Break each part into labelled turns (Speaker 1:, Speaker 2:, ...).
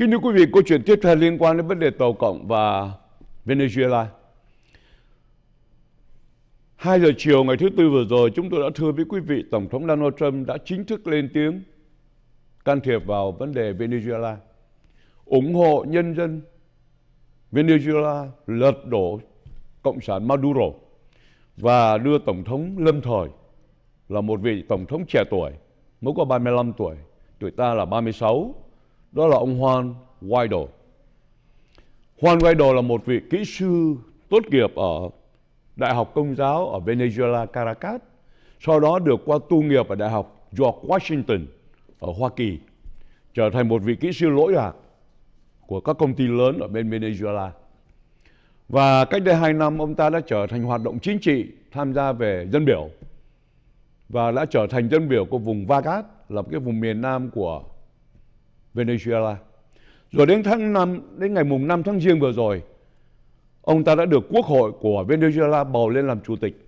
Speaker 1: Kính thưa quý vị, câu chuyện tiếp theo liên quan đến vấn đề Tàu Cộng và Venezuela. Hai giờ chiều ngày thứ Tư vừa rồi, chúng tôi đã thưa với quý vị Tổng thống Donald Trump đã chính thức lên tiếng can thiệp vào vấn đề Venezuela, ủng hộ nhân dân Venezuela lật đổ Cộng sản Maduro và đưa Tổng thống lâm thời là một vị Tổng thống trẻ tuổi, mới có 35 tuổi, tuổi ta là 36 đó là ông Juan Guaido. Juan Guaido là một vị kỹ sư tốt nghiệp ở Đại học Công giáo ở Venezuela, Caracas, sau đó được qua tu nghiệp ở Đại học George Washington ở Hoa Kỳ, trở thành một vị kỹ sư lỗi lạc của các công ty lớn ở bên Venezuela. Và cách đây 2 năm ông ta đã trở thành hoạt động chính trị, tham gia về dân biểu và đã trở thành dân biểu của vùng Vagas là cái vùng miền nam của Venezuela. Rồi đến tháng 5, đến ngày mùng 5 tháng Giêng vừa rồi, ông ta đã được Quốc hội của Venezuela bầu lên làm chủ tịch.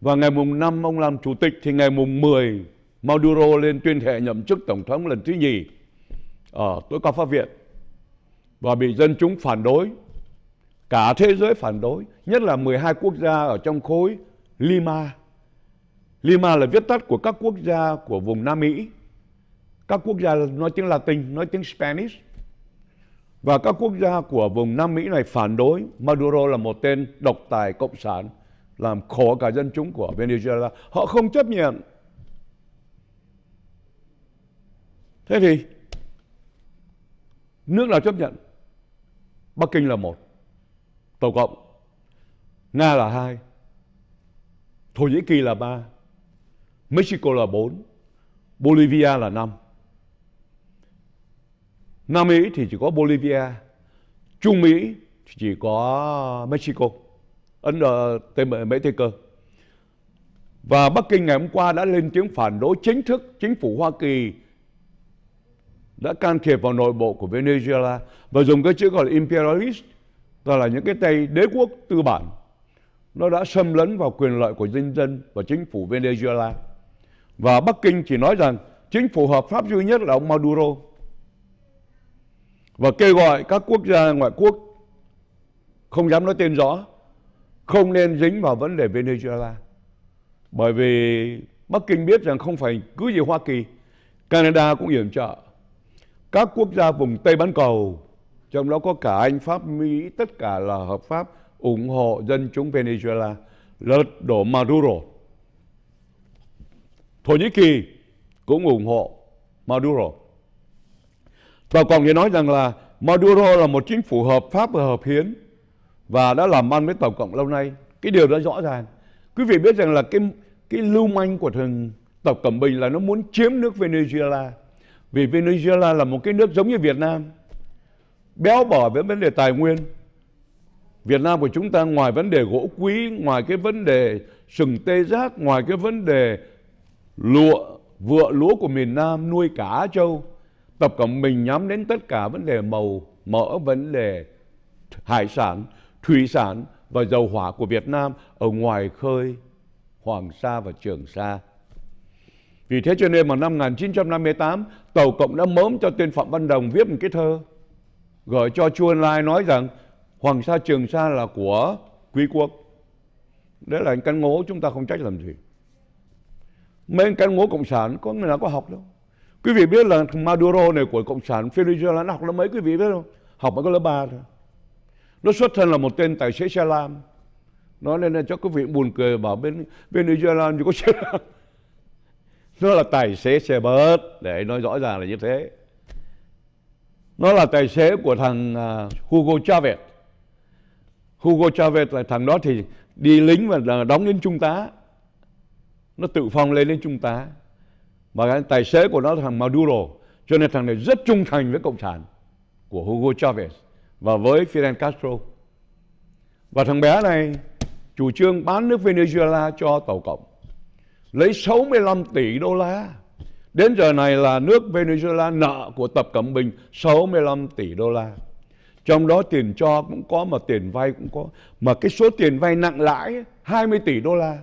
Speaker 1: Và ngày mùng 5 ông làm chủ tịch thì ngày mùng 10 Maduro lên tuyên thệ nhậm chức tổng thống lần thứ nhì ở tối cao pháp viện và bị dân chúng phản đối. Cả thế giới phản đối, nhất là 12 quốc gia ở trong khối Lima. Lima là viết tắt của các quốc gia của vùng Nam Mỹ các quốc gia nói tiếng Latin, nói tiếng Spanish. Và các quốc gia của vùng Nam Mỹ này phản đối Maduro là một tên độc tài cộng sản làm khổ cả dân chúng của Venezuela. Họ không chấp nhận. Thế thì nước nào chấp nhận? Bắc Kinh là một, tổng Cộng, Nga là hai, Thổ Nhĩ Kỳ là ba, Mexico là bốn, Bolivia là năm. Nam Mỹ thì chỉ có Bolivia, Trung Mỹ thì chỉ có Mexico, Ấn Độ, Tây Mỹ Tây Cơ. Và Bắc Kinh ngày hôm qua đã lên tiếng phản đối chính thức chính phủ Hoa Kỳ đã can thiệp vào nội bộ của Venezuela và dùng cái chữ gọi là imperialist, tức là những cái tay đế quốc tư bản. Nó đã xâm lấn vào quyền lợi của dân dân và chính phủ Venezuela. Và Bắc Kinh chỉ nói rằng chính phủ hợp pháp duy nhất là ông Maduro và kêu gọi các quốc gia ngoại quốc không dám nói tên rõ không nên dính vào vấn đề Venezuela bởi vì Bắc Kinh biết rằng không phải cứ gì Hoa Kỳ Canada cũng yểm trợ các quốc gia vùng Tây bán cầu trong đó có cả Anh Pháp Mỹ tất cả là hợp pháp ủng hộ dân chúng Venezuela lật đổ Maduro Thổ Nhĩ Kỳ cũng ủng hộ Maduro và còn để nói rằng là Maduro là một chính phủ hợp pháp và hợp hiến và đã làm ăn với Tổng cộng lâu nay. Cái điều đó rõ ràng. Quý vị biết rằng là cái cái lưu manh của thằng Tập Cẩm Bình là nó muốn chiếm nước Venezuela. Vì Venezuela là một cái nước giống như Việt Nam. Béo bỏ với vấn đề tài nguyên. Việt Nam của chúng ta ngoài vấn đề gỗ quý, ngoài cái vấn đề sừng tê giác, ngoài cái vấn đề lụa, vựa lúa của miền Nam nuôi cá châu Tập cộng bình nhắm đến tất cả vấn đề màu mỡ, vấn đề hải sản, thủy sản và dầu hỏa của Việt Nam ở ngoài khơi Hoàng Sa và Trường Sa. Vì thế cho nên vào năm 1958, Tàu Cộng đã mớm cho tên Phạm Văn Đồng viết một cái thơ gửi cho Chu Ân Lai nói rằng Hoàng Sa Trường Sa là của quý quốc. Đấy là căn ngố chúng ta không trách làm gì. Mấy căn ngố Cộng sản có người nào có học đâu. Quý vị biết là Maduro này của Cộng sản Venezuela nó học lớp mấy quý vị biết không? Học ở lớp 3 thôi. Nó xuất thân là một tên tài xế xe lam. nó nên là cho quý vị buồn cười bảo bên Venezuela chỉ có xe lam. Nó là tài xế xe bớt, để nói rõ ràng là như thế. Nó là tài xế của thằng à, Hugo Chavez. Hugo Chavez là thằng đó thì đi lính và đóng đến trung tá. Nó tự phong lên đến trung tá và cái tài xế của nó là thằng Maduro. Cho nên thằng này rất trung thành với Cộng sản của Hugo Chavez và với Fidel Castro. Và thằng bé này chủ trương bán nước Venezuela cho Tàu Cộng. Lấy 65 tỷ đô la. Đến giờ này là nước Venezuela nợ của Tập Cận Bình 65 tỷ đô la. Trong đó tiền cho cũng có mà tiền vay cũng có. Mà cái số tiền vay nặng lãi 20 tỷ đô la.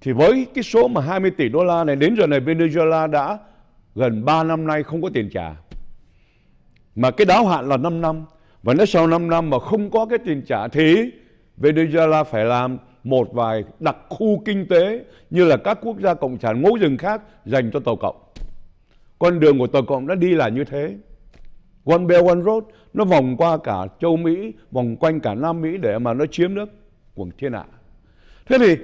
Speaker 1: Thì với cái số mà 20 tỷ đô la này đến giờ này Venezuela đã gần 3 năm nay không có tiền trả. Mà cái đáo hạn là 5 năm. Và nếu sau 5 năm mà không có cái tiền trả thì Venezuela phải làm một vài đặc khu kinh tế như là các quốc gia cộng sản ngũ rừng khác dành cho tàu cộng. Con đường của tàu cộng đã đi là như thế. One Belt One Road nó vòng qua cả châu Mỹ, vòng quanh cả Nam Mỹ để mà nó chiếm nước quần thiên hạ. Thế thì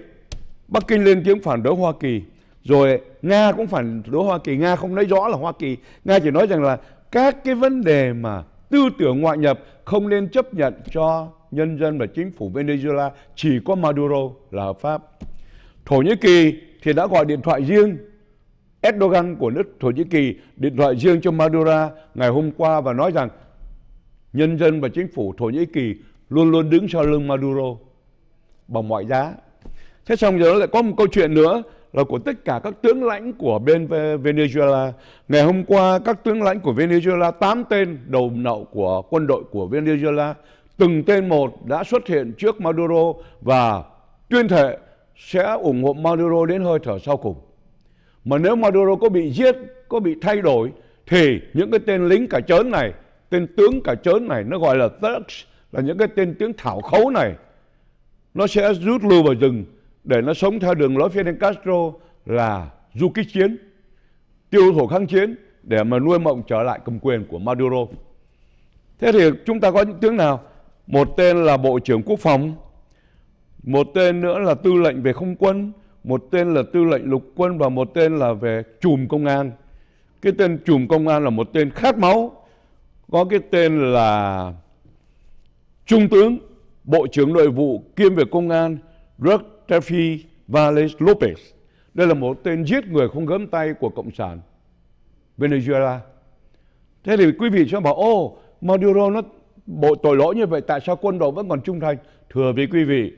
Speaker 1: Bắc Kinh lên tiếng phản đối Hoa Kỳ, rồi Nga cũng phản đối Hoa Kỳ, Nga không nói rõ là Hoa Kỳ, Nga chỉ nói rằng là các cái vấn đề mà tư tưởng ngoại nhập không nên chấp nhận cho nhân dân và chính phủ Venezuela, chỉ có Maduro là hợp pháp. Thổ Nhĩ Kỳ thì đã gọi điện thoại riêng Erdogan của nước Thổ Nhĩ Kỳ điện thoại riêng cho Maduro ngày hôm qua và nói rằng nhân dân và chính phủ Thổ Nhĩ Kỳ luôn luôn đứng sau lưng Maduro bằng mọi giá thế xong rồi nó lại có một câu chuyện nữa là của tất cả các tướng lãnh của bên Venezuela. Ngày hôm qua các tướng lãnh của Venezuela 8 tên đầu nậu của quân đội của Venezuela từng tên một đã xuất hiện trước Maduro và tuyên thệ sẽ ủng hộ Maduro đến hơi thở sau cùng. Mà nếu Maduro có bị giết, có bị thay đổi thì những cái tên lính cả chớn này, tên tướng cả chớn này nó gọi là thugs là những cái tên tiếng thảo khấu này nó sẽ rút lui vào rừng để nó sống theo đường lối Fidel Castro là du kích chiến, tiêu thổ kháng chiến để mà nuôi mộng trở lại cầm quyền của Maduro. Thế thì chúng ta có những tướng nào? Một tên là Bộ trưởng Quốc phòng, một tên nữa là tư lệnh về không quân, một tên là tư lệnh lục quân và một tên là về chùm công an. Cái tên chùm công an là một tên khát máu, có cái tên là Trung tướng, Bộ trưởng Nội vụ kiêm về công an, rất Treffy Vales Lopez. Đây là một tên giết người không gớm tay của Cộng sản Venezuela. Thế thì quý vị sẽ bảo, ô, Maduro nó bộ tội lỗi như vậy, tại sao quân đội vẫn còn trung thành? Thưa với quý vị,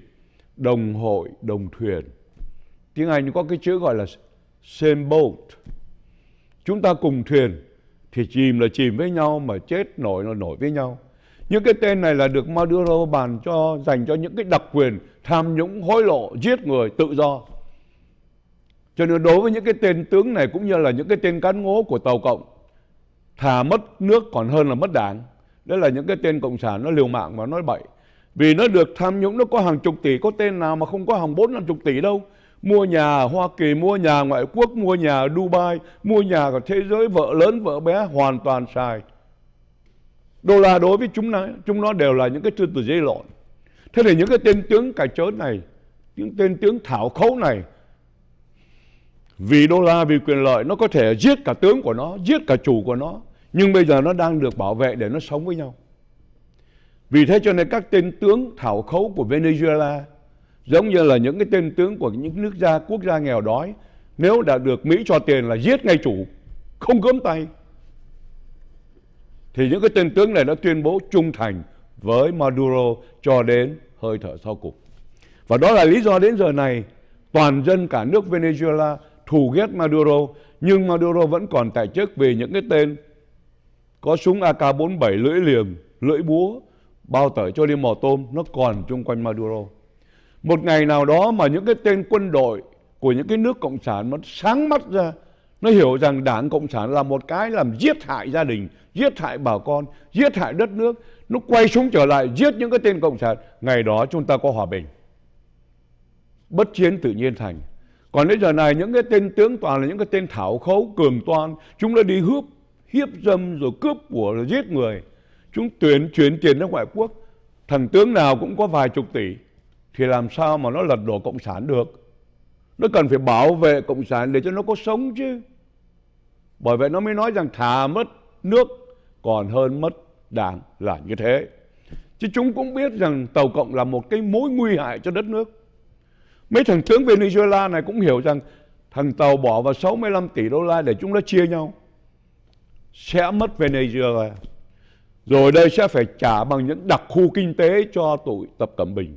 Speaker 1: đồng hội, đồng thuyền. Tiếng Anh có cái chữ gọi là same boat. Chúng ta cùng thuyền thì chìm là chìm với nhau mà chết nổi là nổi với nhau. Những cái tên này là được Maduro bàn cho dành cho những cái đặc quyền tham nhũng hối lộ, giết người tự do. Cho nên đối với những cái tên tướng này cũng như là những cái tên cán ngố của Tàu Cộng, thà mất nước còn hơn là mất đảng. Đó là những cái tên Cộng sản nó liều mạng và nói bậy. Vì nó được tham nhũng nó có hàng chục tỷ, có tên nào mà không có hàng bốn năm chục tỷ đâu. Mua nhà Hoa Kỳ, mua nhà ngoại quốc, mua nhà Dubai, mua nhà của thế giới, vợ lớn, vợ bé hoàn toàn xài. Đô la đối với chúng nó, chúng nó đều là những cái sư từ dây lộn. Thế thì những cái tên tướng cà chớ này, những tên tướng thảo khấu này, vì đô la, vì quyền lợi, nó có thể giết cả tướng của nó, giết cả chủ của nó. Nhưng bây giờ nó đang được bảo vệ để nó sống với nhau. Vì thế cho nên các tên tướng thảo khấu của Venezuela giống như là những cái tên tướng của những nước gia quốc gia nghèo đói nếu đã được Mỹ cho tiền là giết ngay chủ, không gớm tay thì những cái tên tướng này đã tuyên bố trung thành với Maduro cho đến hơi thở sau cùng. Và đó là lý do đến giờ này toàn dân cả nước Venezuela thù ghét Maduro nhưng Maduro vẫn còn tại chức vì những cái tên có súng AK-47 lưỡi liềm, lưỡi búa, bao tải cho đi mò tôm nó còn chung quanh Maduro. Một ngày nào đó mà những cái tên quân đội của những cái nước cộng sản nó sáng mắt ra nó hiểu rằng Đảng Cộng sản là một cái làm giết hại gia đình, giết hại bà con, giết hại đất nước. Nó quay súng trở lại giết những cái tên Cộng sản. Ngày đó chúng ta có hòa bình. Bất chiến tự nhiên thành. Còn đến giờ này những cái tên tướng toàn là những cái tên thảo khấu, cường toan. Chúng nó đi hướp, hiếp dâm rồi cướp của rồi giết người. Chúng tuyển chuyển tiền ra ngoại quốc. Thằng tướng nào cũng có vài chục tỷ. Thì làm sao mà nó lật đổ Cộng sản được. Nó cần phải bảo vệ Cộng sản để cho nó có sống chứ. Bởi vậy nó mới nói rằng thà mất nước còn hơn mất đảng là như thế. Chứ chúng cũng biết rằng Tàu Cộng là một cái mối nguy hại cho đất nước. Mấy thằng tướng Venezuela này cũng hiểu rằng thằng Tàu bỏ vào 65 tỷ đô la để chúng nó chia nhau. Sẽ mất Venezuela. Rồi đây sẽ phải trả bằng những đặc khu kinh tế cho tụi Tập Cận Bình.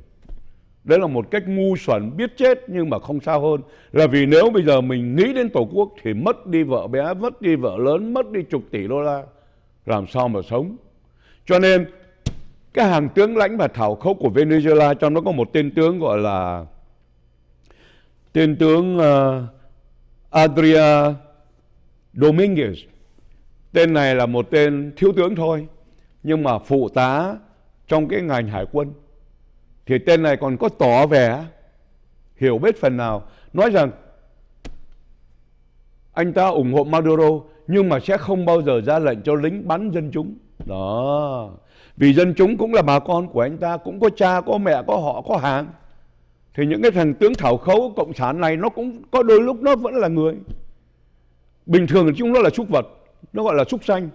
Speaker 1: Đấy là một cách ngu xuẩn biết chết nhưng mà không sao hơn Là vì nếu bây giờ mình nghĩ đến Tổ quốc Thì mất đi vợ bé, mất đi vợ lớn, mất đi chục tỷ đô la Làm sao mà sống Cho nên cái hàng tướng lãnh và thảo khốc của Venezuela Trong đó có một tên tướng gọi là Tên tướng uh, Adria Dominguez Tên này là một tên thiếu tướng thôi Nhưng mà phụ tá trong cái ngành hải quân thì tên này còn có tỏ vẻ hiểu biết phần nào nói rằng anh ta ủng hộ Maduro nhưng mà sẽ không bao giờ ra lệnh cho lính bắn dân chúng đó vì dân chúng cũng là bà con của anh ta cũng có cha có mẹ có họ có hàng thì những cái thằng tướng thảo khấu cộng sản này nó cũng có đôi lúc nó vẫn là người bình thường chúng nó là súc vật nó gọi là súc sanh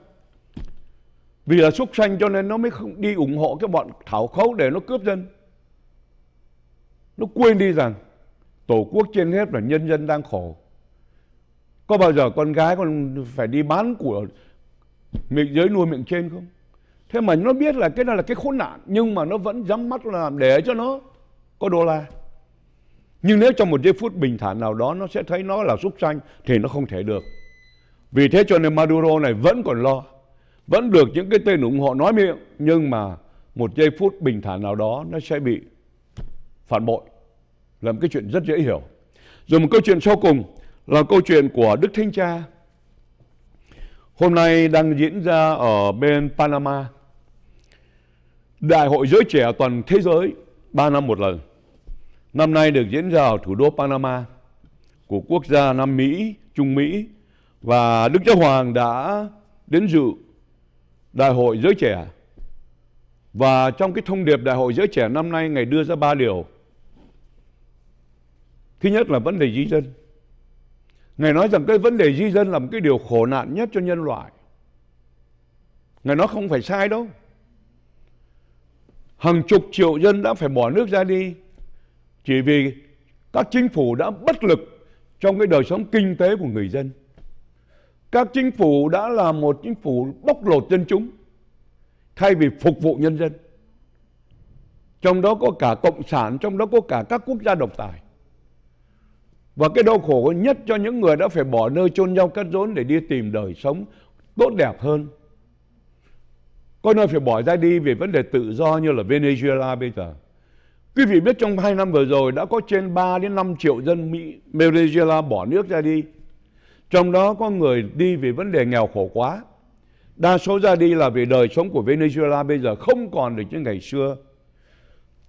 Speaker 1: vì là súc sanh cho nên nó mới không đi ủng hộ cái bọn thảo khấu để nó cướp dân nó quên đi rằng tổ quốc trên hết là nhân dân đang khổ có bao giờ con gái con phải đi bán của miệng dưới nuôi miệng trên không thế mà nó biết là cái đó là cái khốn nạn nhưng mà nó vẫn dám mắt làm để cho nó có đô la nhưng nếu trong một giây phút bình thản nào đó nó sẽ thấy nó là súc sanh thì nó không thể được vì thế cho nên Maduro này vẫn còn lo vẫn được những cái tên ủng hộ nói miệng nhưng mà một giây phút bình thản nào đó nó sẽ bị phản bội là một cái chuyện rất dễ hiểu rồi một câu chuyện sau cùng là câu chuyện của đức thánh cha hôm nay đang diễn ra ở bên panama đại hội giới trẻ toàn thế giới 3 năm một lần năm nay được diễn ra ở thủ đô panama của quốc gia nam mỹ trung mỹ và đức giáo hoàng đã đến dự đại hội giới trẻ và trong cái thông điệp đại hội giới trẻ năm nay ngày đưa ra ba điều Thứ nhất là vấn đề di dân. Ngài nói rằng cái vấn đề di dân là một cái điều khổ nạn nhất cho nhân loại. Ngài nói không phải sai đâu. Hàng chục triệu dân đã phải bỏ nước ra đi chỉ vì các chính phủ đã bất lực trong cái đời sống kinh tế của người dân. Các chính phủ đã là một chính phủ bóc lột dân chúng thay vì phục vụ nhân dân. Trong đó có cả cộng sản, trong đó có cả các quốc gia độc tài. Và cái đau khổ nhất cho những người đã phải bỏ nơi chôn nhau cắt rốn để đi tìm đời sống tốt đẹp hơn. Có nơi phải bỏ ra đi vì vấn đề tự do như là Venezuela bây giờ. Quý vị biết trong 2 năm vừa rồi đã có trên 3 đến 5 triệu dân Mỹ, Venezuela bỏ nước ra đi. Trong đó có người đi vì vấn đề nghèo khổ quá. Đa số ra đi là vì đời sống của Venezuela bây giờ không còn được như ngày xưa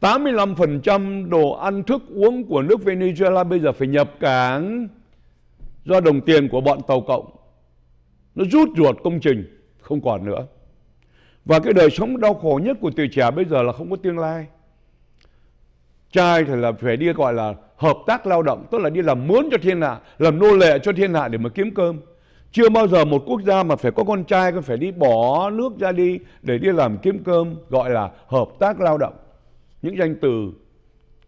Speaker 1: 85% đồ ăn thức uống của nước Venezuela bây giờ phải nhập cảng do đồng tiền của bọn tàu cộng. Nó rút ruột công trình, không còn nữa. Và cái đời sống đau khổ nhất của tuổi trẻ bây giờ là không có tương lai. Trai thì là phải đi gọi là hợp tác lao động, tức là đi làm mướn cho thiên hạ, làm nô lệ cho thiên hạ để mà kiếm cơm. Chưa bao giờ một quốc gia mà phải có con trai phải đi bỏ nước ra đi để đi làm kiếm cơm gọi là hợp tác lao động những danh từ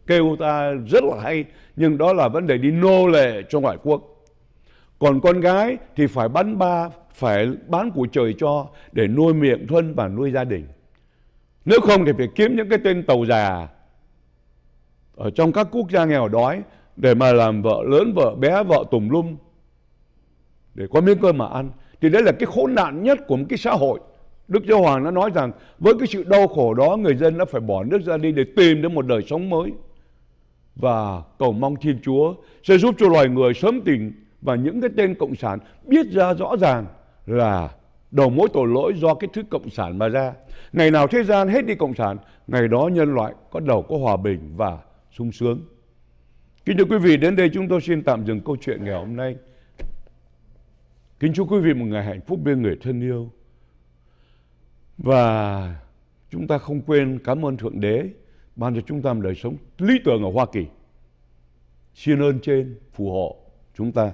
Speaker 1: kêu ta rất là hay nhưng đó là vấn đề đi nô lệ cho ngoại quốc còn con gái thì phải bán ba phải bán của trời cho để nuôi miệng thân và nuôi gia đình nếu không thì phải kiếm những cái tên tàu già ở trong các quốc gia nghèo đói để mà làm vợ lớn vợ bé vợ tùm lum để có miếng cơm mà ăn thì đấy là cái khốn nạn nhất của một cái xã hội Đức Giáo Hoàng đã nói rằng với cái sự đau khổ đó người dân đã phải bỏ nước ra đi để tìm đến một đời sống mới. Và cầu mong Thiên Chúa sẽ giúp cho loài người sớm tỉnh và những cái tên Cộng sản biết ra rõ ràng là đầu mối tội lỗi do cái thứ Cộng sản mà ra. Ngày nào thế gian hết đi Cộng sản, ngày đó nhân loại có đầu có hòa bình và sung sướng. Kính thưa quý vị, đến đây chúng tôi xin tạm dừng câu chuyện ngày hôm nay. Kính chúc quý vị một ngày hạnh phúc bên người thân yêu và chúng ta không quên cảm ơn thượng đế ban cho chúng ta một đời sống lý tưởng ở hoa kỳ xin ơn trên phù hộ chúng ta